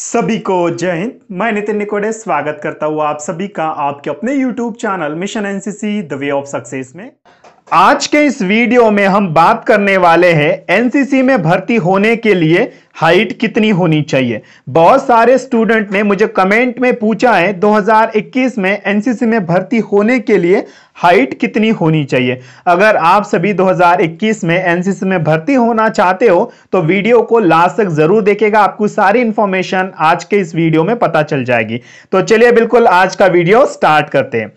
सभी को जय हिंद मैं नितिन निकोडे स्वागत करता हूँ आप सभी का आपके अपने YouTube channel mission NCC the way of success में आज के इस वीडियो में हम बात करने वाले हैं एनसीसी में भर्ती होने के लिए हाइट कितनी होनी चाहिए बहुत सारे स्टूडेंट ने मुझे कमेंट में पूछा है 2021 में एनसीसी में भर्ती होने के लिए हाइट कितनी होनी चाहिए अगर आप सभी 2021 में एनसीसी में भर्ती होना चाहते हो तो वीडियो को लास्ट तक जरूर देखेगा आपको सारी इंफॉर्मेशन आज के इस वीडियो में पता चल जाएगी तो चलिए बिल्कुल आज का वीडियो स्टार्ट करते हैं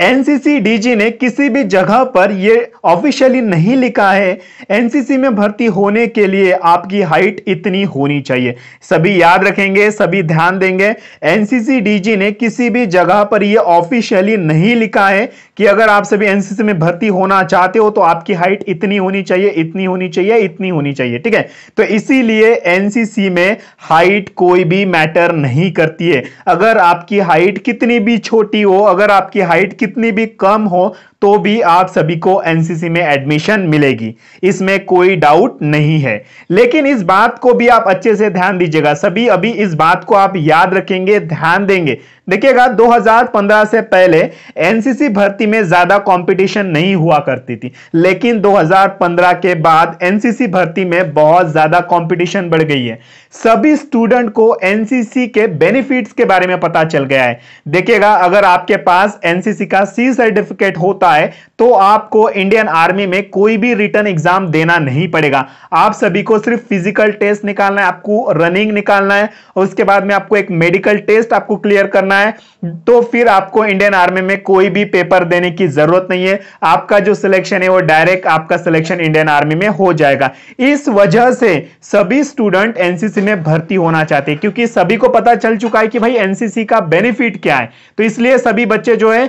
डीजी ने किसी भी जगह पर यह ऑफिशियली नहीं लिखा है एनसीसी में भर्ती होने के लिए आपकी हाइट इतनी होनी चाहिए सभी याद रखेंगे सभी ध्यान देंगे एनसीसी डीजी ने किसी भी जगह पर यह ऑफिशियली नहीं लिखा है कि अगर आप सभी एनसीसी में भर्ती होना चाहते हो तो आपकी हाइट इतनी होनी चाहिए इतनी होनी चाहिए इतनी होनी चाहिए ठीक है तो इसीलिए एनसीसी में हाइट कोई भी मैटर नहीं करती है अगर आपकी हाइट कितनी भी छोटी हो अगर आपकी हाइट जितनी भी कम हो तो भी आप सभी को एनसीसी में एडमिशन मिलेगी इसमें कोई डाउट नहीं है लेकिन इस बात को भी आप अच्छे से ध्यान दीजिएगा सभी अभी इस बात को आप याद रखेंगे ध्यान देंगे देखिएगा 2015 से पहले एनसीसी भर्ती में ज्यादा कंपटीशन नहीं हुआ करती थी लेकिन 2015 के बाद एनसीसी भर्ती में बहुत ज्यादा कंपटीशन बढ़ गई है सभी स्टूडेंट को एनसीसी के बेनिफिट्स के बारे में पता चल गया है देखिएगा अगर आपके पास एनसीसी का सी सर्टिफिकेट होता होता है तो आपको इंडियन आर्मी में कोई भी रिटर्न एग्जाम देना नहीं पड़ेगा आप सभी को सिर्फ फिजिकल टेस्ट निकालना है आपको रनिंग निकालना है उसके बाद में आपको एक मेडिकल टेस्ट आपको क्लियर करना है तो फिर आपको इंडियन आर्मी में कोई भी पेपर देने की जरूरत नहीं है आपका जो सिलेक्शन है वो डायरेक्ट आपका सिलेक्शन इंडियन आर्मी में हो जाएगा इस वजह से सभी स्टूडेंट एनसीसी में भर्ती होना चाहते हैं क्योंकि सभी को पता चल चुका है कि भाई एनसीसी का बेनिफिट क्या है तो इसलिए सभी बच्चे जो है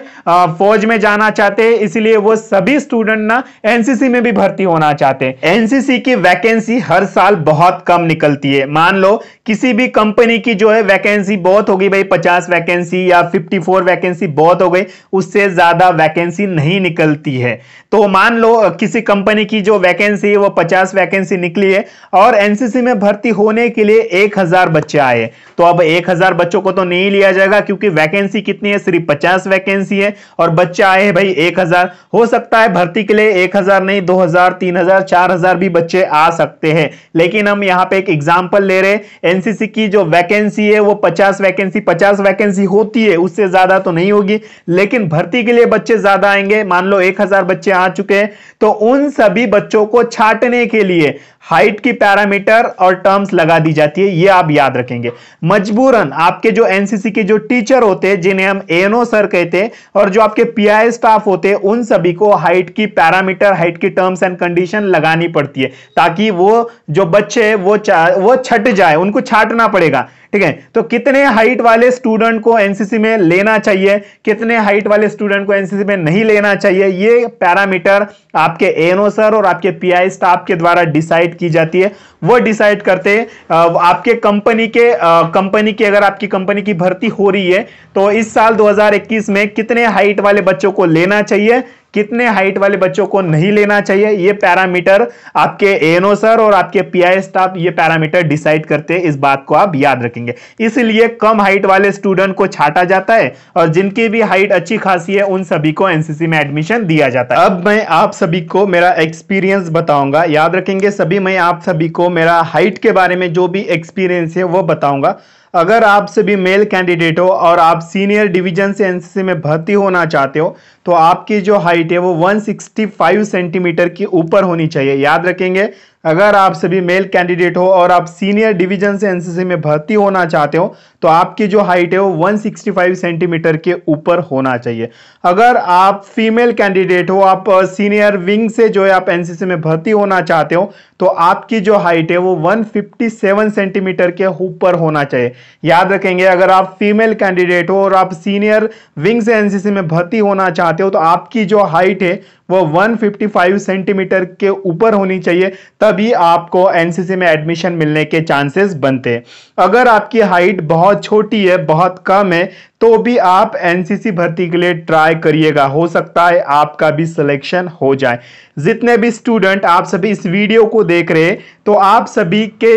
फौज में जाना चाहते हैं इसीलिए वो सभी स्टूडेंट ना एनसीसी में भी भर्ती होना चाहते हैं एनसीसी की वैकेंसी हर साल बहुत कम निकलती है मान लो किसी भी कंपनी की जो है वैकेंसी बहुत हो गई भाई पचास वैकेंसी या फिफ्टी फोर वैकेंसी बहुत हो गई उससे ज्यादा वैकेंसी नहीं निकलती है तो मान लो किसी कंपनी की जो वैकेंसी है वो पचास वैकेंसी निकली है और एनसीसी में भर्ती होने के लिए एक हजार बच्चे आए तो अब एक हजार बच्चों को तो नहीं लिया जाएगा क्योंकि वैकेंसी कितनी है सिर्फ पचास वैकेंसी है और बच्चे आए हैं भाई एक हजार हो सकता है भर्ती के लिए एक हजार नहीं दो हजार तीन हजार चार हजार भी बच्चे आ सकते हैं लेकिन हम यहाँ पे एक एग्जाम्पल ले रहे एनसीसी की जो वैकेंसी है वो पचास वैकेंसी पचास वैकेंसी होती है उससे ज्यादा तो नहीं होगी लेकिन भर्ती के लिए बच्चे ज्यादा आएंगे मान लो एक बच्चे आ चुके हैं तो उन सभी बच्चों को छाटने के लिए हाइट की पैरामीटर और टर्म्स लगा दी जाती है ये आप याद रखेंगे मजबूरन आपके जो एनसीसी के जो टीचर होते हैं जिन्हें हम एनओ सर कहते हैं और जो आपके पीआई स्टाफ होते के उन सभी को हाइट की पैरामीटर हाइट की टर्म्स एंड कंडीशन लगानी पड़ती है ताकि वो जो बच्चे हैं वो वो छट जाए उनको छाटना पड़ेगा ठीक है तो कितने हाइट वाले स्टूडेंट को एनसीसी में लेना चाहिए कितने हाइट वाले स्टूडेंट को एनसीसी में नहीं लेना चाहिए ये पैरामीटर आपके एनओ सर और आपके पीआई स्टाफ के द्वारा डिसाइड की जाती है वो डिसाइड करते आपके कंपनी के कंपनी की अगर आपकी कंपनी की भर्ती हो रही है तो इस साल 2021 में कितने हाइट वाले बच्चों को लेना चाहिए कितने हाइट वाले बच्चों को नहीं लेना चाहिए ये पैरामीटर आपके एनओ सर और आपके पीआई स्टाफ ये पैरामीटर डिसाइड करते हैं इस बात को आप याद रखेंगे इसलिए कम हाइट वाले स्टूडेंट को छाटा जाता है और जिनकी भी हाइट अच्छी खासी है उन सभी को एनसीसी में एडमिशन दिया जाता है अब मैं आप सभी को मेरा एक्सपीरियंस बताऊंगा याद रखेंगे सभी मैं आप सभी को मेरा हाइट के बारे में जो भी एक्सपीरियंस है वो बताऊंगा अगर आपसे भी मेल कैंडिडेट हो और आप सीनियर डिवीजन से एनसीसी में भर्ती होना चाहते हो तो आपकी जो हाइट है वो 165 सेंटीमीटर के ऊपर होनी चाहिए याद रखेंगे अगर आप सभी मेल कैंडिडेट हो और आप सीनियर डिवीजन से एनसीसी में भर्ती होना चाहते हो तो आपकी जो हाइट है वो 165 सेंटीमीटर के ऊपर होना चाहिए अगर आप फीमेल कैंडिडेट हो आप सीनियर विंग से जो है आप एनसीसी में भर्ती होना चाहते हो तो आपकी जो हाइट है वो 157 सेंटीमीटर के ऊपर होना चाहिए याद रखेंगे अगर आप फीमेल कैंडिडेट हो और आप सीनियर विंग से एनसीसी में भर्ती होना चाहते हो तो आपकी जो हाइट है वह 155 सेंटीमीटर के ऊपर होनी चाहिए तभी आपको एनसीसी में एडमिशन मिलने के चांसेस बनते हैं अगर आपकी हाइट बहुत छोटी है बहुत कम है तो भी आप एनसीसी भर्ती के लिए ट्राई करिएगा हो सकता है आपका भी सिलेक्शन हो जाए जितने भी स्टूडेंट आप सभी इस वीडियो को देख रहे तो आप सभी के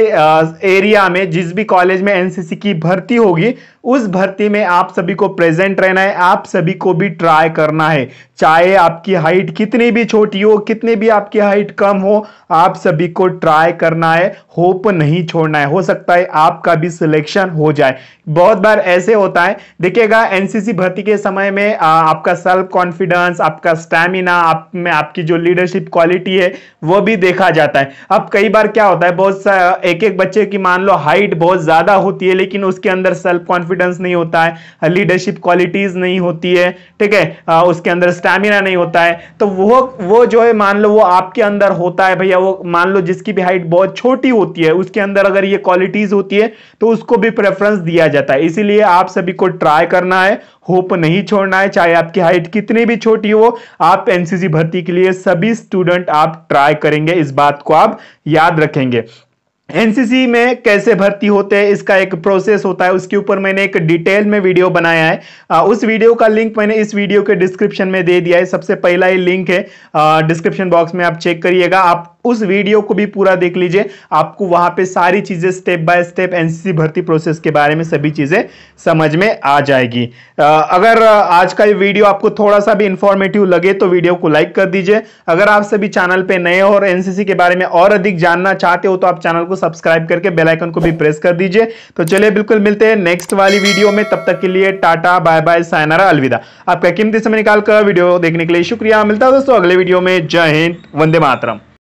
एरिया में जिस भी कॉलेज में एनसीसी की भर्ती होगी उस भर्ती में आप सभी को प्रेजेंट रहना है आप सभी को भी ट्राई करना है चाहे आपकी हाइट कितनी भी छोटी हो कितनी भी आपकी हाइट कम हो आप सभी को ट्राई करना है होप नहीं छोड़ना है हो सकता है आपका भी सिलेक्शन हो जाए बहुत बार ऐसे होता है देखिएगा एनसीसी भर्ती के समय में आ, आपका सेल्फ कॉन्फिडेंस आपका स्टैमिना आप में आपकी जो लीडरशिप क्वालिटी है वो भी देखा जाता है अब कई बार क्या होता है बहुत एक एक बच्चे की मान लो हाइट बहुत ज़्यादा होती है लेकिन उसके अंदर सेल्फ कॉन्फिडेंस नहीं होता है लीडरशिप क्वालिटीज़ नहीं होती है ठीक है उसके अंदर स्टैमिना नहीं होता है तो वो वो जो है मान लो वो आपके अंदर होता है भैया वो मान लो जिसकी भी हाइट बहुत छोटी होती है उसके अंदर अगर ये क्वालिटीज़ होती है तो उसको भी प्रेफरेंस दिया जाता है इसीलिए आप सभी को ट्राई ट्राई करना है होप नहीं छोड़ना है चाहे आपकी हाइट कितनी भी छोटी हो आप एनसीसी भर्ती के लिए सभी स्टूडेंट आप ट्राई करेंगे इस बात को आप याद रखेंगे एनसीसी में कैसे भर्ती होते हैं इसका एक प्रोसेस होता है उसके ऊपर मैंने एक डिटेल में वीडियो बनाया है आ, उस वीडियो का लिंक मैंने इस वीडियो के डिस्क्रिप्शन में दे दिया है सबसे पहला ये लिंक है डिस्क्रिप्शन बॉक्स में आप चेक करिएगा आप उस वीडियो को भी पूरा देख लीजिए आपको वहां पे सारी चीजें स्टेप बाय स्टेप एनसीसी भर्ती प्रोसेस के बारे में सभी चीजें समझ में आ जाएगी अगर आज का ये वीडियो आपको थोड़ा सा भी इंफॉर्मेटिव लगे तो वीडियो को लाइक कर दीजिए अगर आप सभी चैनल पे नए हो और एनसीसी के बारे में और अधिक जानना चाहते हो तो आप चैनल को सब्सक्राइब करके बेलाइकन को भी प्रेस कर दीजिए तो चलिए बिल्कुल मिलते हैं नेक्स्ट वाली वीडियो में तब तक के लिए टाटा बाय बाय सायनारा अलविदा आपका कीमती समय निकालकर वीडियो देखने के लिए शुक्रिया मिलता है दोस्तों अगले वीडियो में जय हिंद वंदे मातरम